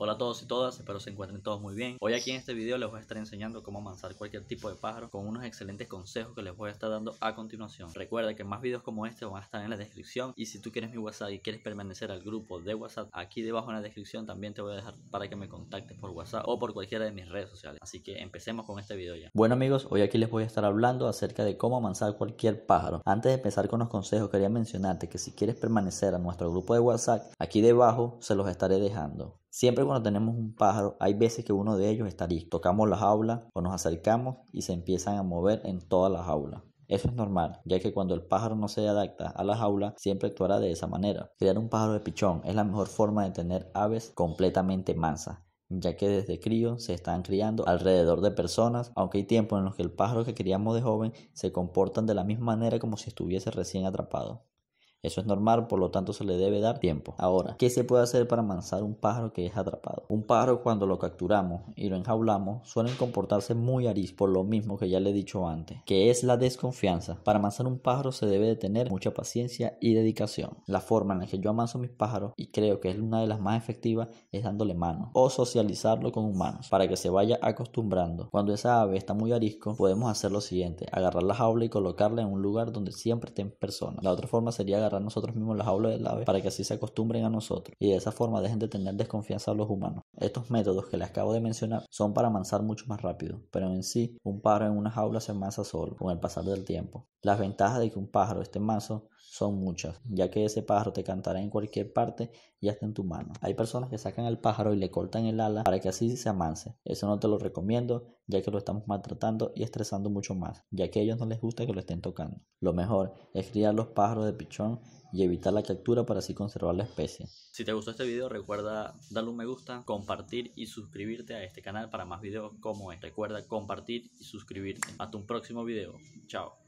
Hola a todos y todas, espero se encuentren todos muy bien. Hoy aquí en este video les voy a estar enseñando cómo amansar cualquier tipo de pájaro con unos excelentes consejos que les voy a estar dando a continuación. Recuerda que más videos como este van a estar en la descripción y si tú quieres mi WhatsApp y quieres permanecer al grupo de WhatsApp, aquí debajo en la descripción también te voy a dejar para que me contactes por WhatsApp o por cualquiera de mis redes sociales. Así que empecemos con este video ya. Bueno amigos, hoy aquí les voy a estar hablando acerca de cómo amansar cualquier pájaro. Antes de empezar con los consejos, quería mencionarte que si quieres permanecer a nuestro grupo de WhatsApp, aquí debajo se los estaré dejando. Siempre cuando tenemos un pájaro, hay veces que uno de ellos está listo. Tocamos la jaula o nos acercamos y se empiezan a mover en toda la jaula. Eso es normal, ya que cuando el pájaro no se adapta a la jaula, siempre actuará de esa manera. Crear un pájaro de pichón es la mejor forma de tener aves completamente mansas, ya que desde crío se están criando alrededor de personas, aunque hay tiempos en los que el pájaro que criamos de joven se comportan de la misma manera como si estuviese recién atrapado. Eso es normal, por lo tanto se le debe dar tiempo. Ahora, ¿qué se puede hacer para amansar un pájaro que es atrapado? Un pájaro cuando lo capturamos y lo enjaulamos suelen comportarse muy arisco por lo mismo que ya le he dicho antes, que es la desconfianza. Para amansar un pájaro se debe de tener mucha paciencia y dedicación. La forma en la que yo amanso mis pájaros y creo que es una de las más efectivas es dándole mano o socializarlo con humanos para que se vaya acostumbrando. Cuando esa ave está muy arisco, podemos hacer lo siguiente, agarrar la jaula y colocarla en un lugar donde siempre estén personas. La otra forma sería nosotros mismos las aulas del ave para que así se acostumbren a nosotros y de esa forma dejen de tener desconfianza a los humanos. Estos métodos que les acabo de mencionar son para amansar mucho más rápido, pero en sí un pájaro en una jaula se amansa solo con el pasar del tiempo. Las ventajas de que un pájaro esté mazo son muchas, ya que ese pájaro te cantará en cualquier parte y hasta en tu mano. Hay personas que sacan al pájaro y le cortan el ala para que así se amance. Eso no te lo recomiendo, ya que lo estamos maltratando y estresando mucho más, ya que a ellos no les gusta que lo estén tocando. Lo mejor es criar los pájaros de pichón y evitar la captura para así conservar la especie. Si te gustó este video recuerda darle un me gusta, compartir y suscribirte a este canal para más videos como este. Recuerda compartir y suscribirte. Hasta un próximo video. Chao.